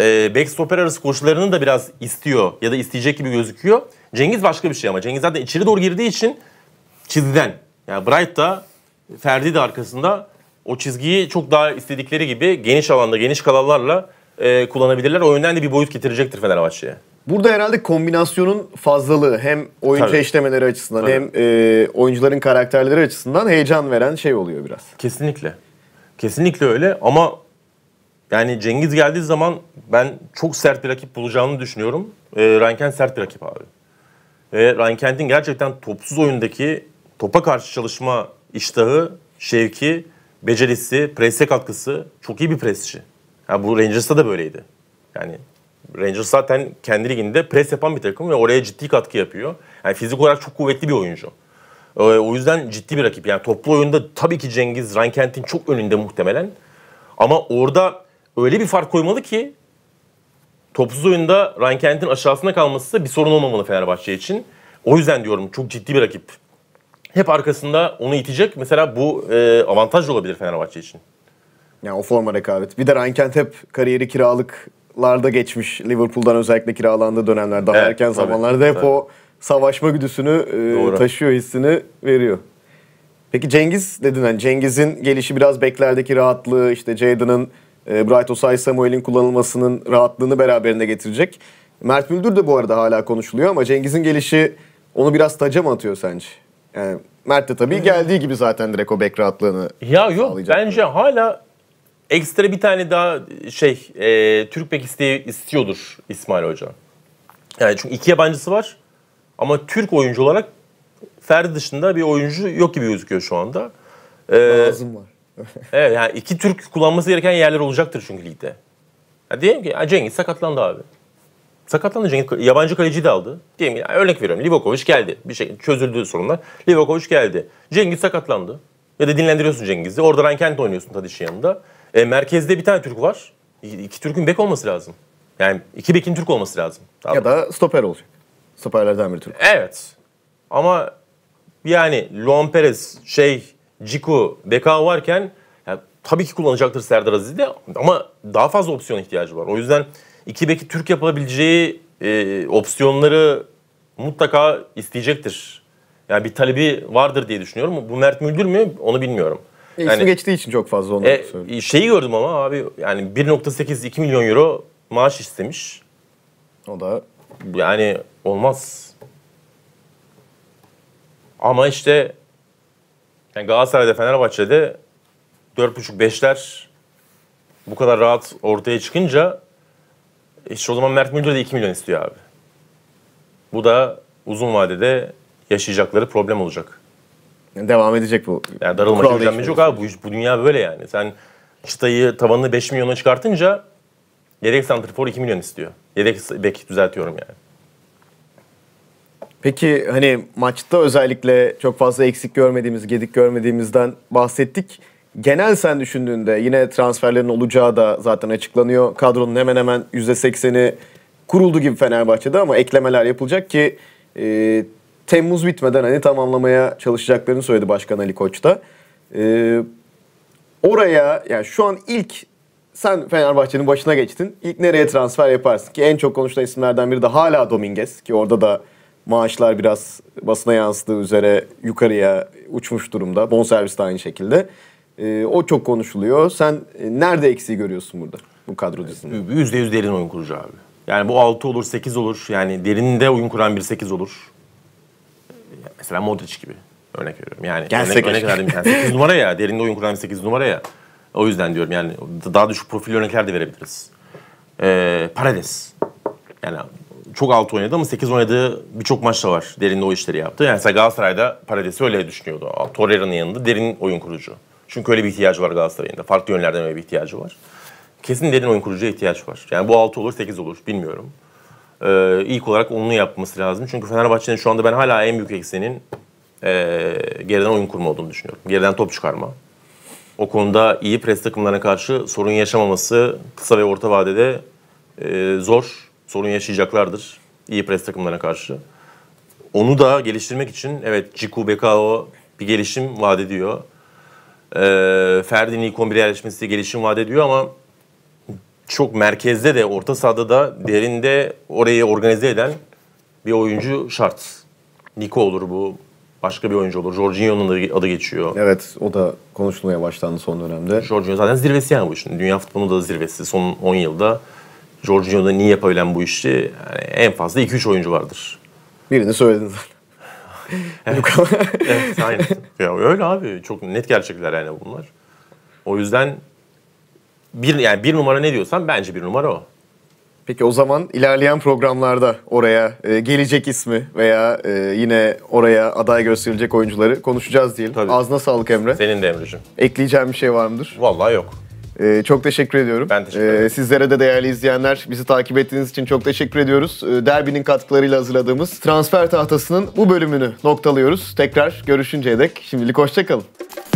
e, backstopper arası koşularını da biraz istiyor ya da isteyecek gibi gözüküyor. Cengiz başka bir şey ama Cengiz zaten içeri doğru girdiği için çizgiden. Yani Bright da Ferdi de arkasında o çizgiyi çok daha istedikleri gibi geniş alanda geniş kalanlarla e, kullanabilirler. O yönden de bir boyut getirecektir Fenerbahçe'ye. Burada herhalde kombinasyonun fazlalığı hem oyuncu Tabii. eşlemeleri açısından Tabii. hem e, oyuncuların karakterleri açısından heyecan veren şey oluyor biraz. Kesinlikle. Kesinlikle öyle ama yani Cengiz geldiği zaman ben çok sert bir rakip bulacağını düşünüyorum. E, ee, Ranken sert bir rakip abi. Ve Rankent'in gerçekten topsuz oyundaki topa karşı çalışma iştahı, şevki, becerisi, prese katkısı çok iyi bir presçi. Yani bu Rangers'ta da böyleydi. Yani Rangers zaten kendi liginde pres yapan bir takım ve oraya ciddi katkı yapıyor. Yani fizik olarak çok kuvvetli bir oyuncu. Ee, o yüzden ciddi bir rakip. Yani toplu oyunda tabii ki Cengiz Rankent'in çok önünde muhtemelen. Ama orada öyle bir fark koymalı ki topsuz oyunda Rankent'in aşağısına kalması bir sorun olmamalı Fenerbahçe için. O yüzden diyorum çok ciddi bir rakip. Hep arkasında onu itecek. Mesela bu e, avantaj olabilir Fenerbahçe için. Yani o forma rekabet. Bir de Rankent hep kariyeri kiralıklarda geçmiş. Liverpool'dan özellikle kiralandığı dönemler daha evet, erken tabii, zamanlarda hep tabii. o savaşma güdüsünü e, taşıyor hissini veriyor. Peki Cengiz dedin hani Cengiz'in gelişi biraz beklerdeki rahatlığı işte Jadon'ın e, Bright Osay Samuel'in kullanılmasının rahatlığını beraberinde getirecek. Mert Müldür de bu arada hala konuşuluyor ama Cengiz'in gelişi onu biraz taca mı atıyor sence? Yani Mert de tabii geldiği gibi zaten direkt o bek rahatlığını Ya yok bence hala ekstra bir tane daha şey e, Türk bek isteği istiyordur İsmail Hoca. Yani çünkü iki yabancısı var ama Türk oyuncu olarak Ferdi dışında bir oyuncu yok gibi gözüküyor şu anda. Ee, Nazım var. evet yani iki Türk kullanması gereken yerler olacaktır çünkü ligde. Ya diyelim ki Cengiz sakatlandı abi. Sakatlandı Cengiz. Yabancı kaleci de aldı. Diyelim ki, örnek veriyorum. Livakovic geldi. Bir şey çözüldü sorunlar. Livakovic geldi. Cengiz sakatlandı. Ya da dinlendiriyorsun Cengiz'i. Orada Rankent oynuyorsun Tadiş'in yanında. E, merkezde bir tane Türk var. İki, iki Türk'ün bek olması lazım. Yani iki bekin Türk olması lazım. Tamam. Ya da stoper olacak. Stoperlerden bir Türk. Evet. Ama yani Luan Perez şey Ciku, Beka varken yani tabii ki kullanacaktır Serdar Aziz'i de ama daha fazla opsiyon ihtiyacı var. O yüzden iki beki Türk yapabileceği e, opsiyonları mutlaka isteyecektir. Yani bir talebi vardır diye düşünüyorum. Bu Mert Müldür mü onu bilmiyorum. E, yani, geçtiği için çok fazla onu e, söyleyeyim. E, şeyi gördüm ama abi yani 1.8-2 milyon euro maaş istemiş. O da... Yani olmaz. Ama işte yani Galatasaray'da, Fenerbahçe'de 4.5-5'ler bu kadar rahat ortaya çıkınca e, işte o zaman Mert Müldür de 2 milyon istiyor abi. Bu da uzun vadede yaşayacakları problem olacak. Devam edecek bu. Yani darılma gücenmeci yok abi. Bu, bu dünya böyle yani. Sen çıtayı tavanını 5 milyona çıkartınca yedek santrifor 2 milyon istiyor. Yedek bek düzeltiyorum yani. Peki hani maçta özellikle çok fazla eksik görmediğimiz, gedik görmediğimizden bahsettik. Genel sen düşündüğünde yine transferlerin olacağı da zaten açıklanıyor. Kadronun hemen hemen %80'i kuruldu gibi Fenerbahçe'de ama eklemeler yapılacak ki e, Temmuz bitmeden hani tamamlamaya çalışacaklarını söyledi Başkan Ali Koç da. E, oraya yani şu an ilk sen Fenerbahçe'nin başına geçtin. İlk nereye transfer yaparsın ki en çok konuşulan isimlerden biri de hala Dominguez ki orada da maaşlar biraz basına yansıdığı üzere yukarıya uçmuş durumda. Bonservis de aynı şekilde. Ee, o çok konuşuluyor. Sen e, nerede eksiği görüyorsun burada bu kadro dizisinde? %100 ee, derin oyun kurucu abi. Yani bu 6 olur, 8 olur. Yani derinde oyun kuran bir 8 olur. Mesela Modric gibi örnek veriyorum. Yani örnek, örnek verdim. Yani 8 numara ya. Derinde oyun kuran bir 8 numara ya. O yüzden diyorum yani daha düşük profil örnekler de verebiliriz. Ee, Paredes. Yani çok alt oynadı ama 8 oynadığı birçok maçta var. Derin'le o işleri yaptı. Yani mesela Galatasaray'da Paradesi öyle düşünüyordu. Torreira'nın yanında Derin oyun kurucu. Çünkü öyle bir ihtiyacı var Galatasaray'ın da. Farklı yönlerden öyle bir ihtiyacı var. Kesin Derin oyun kurucuya ihtiyaç var. Yani bu 6 olur 8 olur bilmiyorum. Ee, ilk olarak onu yapması lazım. Çünkü Fenerbahçe'nin şu anda ben hala en büyük eksenin e, geriden oyun kurma olduğunu düşünüyorum. Geriden top çıkarma. O konuda iyi pres takımlarına karşı sorun yaşamaması kısa ve orta vadede e, zor sorun yaşayacaklardır. İyi pres takımlarına karşı. Onu da geliştirmek için evet Ciku Bekao bir gelişim vaat ediyor. E, ee, Ferdi'nin ilk 11'e yerleşmesi gelişim vaat ediyor ama çok merkezde de orta sahada da derinde orayı organize eden bir oyuncu şart. Niko olur bu. Başka bir oyuncu olur. Jorginho'nun adı geçiyor. Evet o da konuşulmaya başlandı son dönemde. Jorginho zaten zirvesi yani bu işin. Dünya futbolunda da zirvesi. Son 10 yılda Jorginho'da niye yapabilen bu işi yani en fazla 2-3 oyuncu vardır. Birini söylediniz. zaten. evet. evet aynen. Ya öyle abi çok net gerçekler yani bunlar. O yüzden bir yani bir numara ne diyorsan bence bir numara o. Peki o zaman ilerleyen programlarda oraya e, gelecek ismi veya e, yine oraya aday gösterilecek oyuncuları konuşacağız diyelim. Tabii. Ağzına sağlık Emre. Senin de Emre'cim. Ekleyeceğim bir şey var mıdır? Vallahi yok. Ee, çok teşekkür ediyorum. Ben teşekkür ederim. Ee, sizlere de değerli izleyenler bizi takip ettiğiniz için çok teşekkür ediyoruz. Ee, Derbi'nin katkılarıyla hazırladığımız transfer tahtasının bu bölümünü noktalıyoruz. Tekrar görüşünceye dek şimdilik hoşçakalın.